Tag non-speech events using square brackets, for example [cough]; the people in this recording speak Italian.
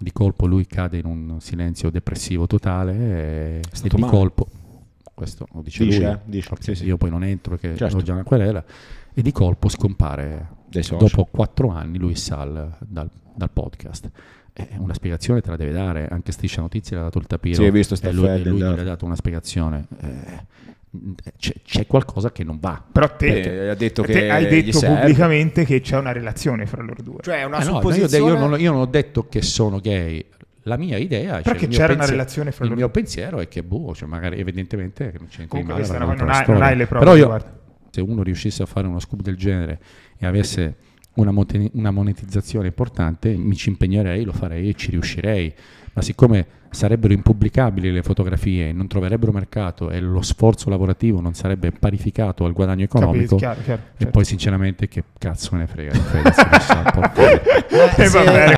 di colpo lui cade in un silenzio depressivo totale e, e di male. colpo questo lo dice, dice lui eh? dice, sì, sì. io poi non entro che certo. ho già una querela e di colpo scompare dopo quattro anni lui Sal dal, dal podcast una spiegazione te la deve dare anche Striscia Notizie l'ha dato il tapiro sì, hai visto e lui, e lui gli ha dato una spiegazione eh, c'è, c'è, qualcosa che non va. Però te, hai detto, te hai detto pubblicamente che c'è una relazione fra loro due. Cioè, una ah, eh, supposizione... No, io, non, io non ho detto che sono gay, la mia idea è cioè, c'era pensiero, una relazione fra il mio pensiero è che boh cioè magari evidentemente non c'entra male non, non, hai, le prove però io, se uno riuscisse a fare uno scoop del genere e avesse una, una monetizzazione importante, mi ci impegnerei, lo farei e ci riuscirei, ma siccome sarebbero impubblicabili le fotografie, non troverebbero mercato e lo sforzo lavorativo non sarebbe parificato al guadagno economico, Capito, chiaro, chiaro, e poi certo. sinceramente che cazzo me ne frega. Fede, se [laughs] eh, eh,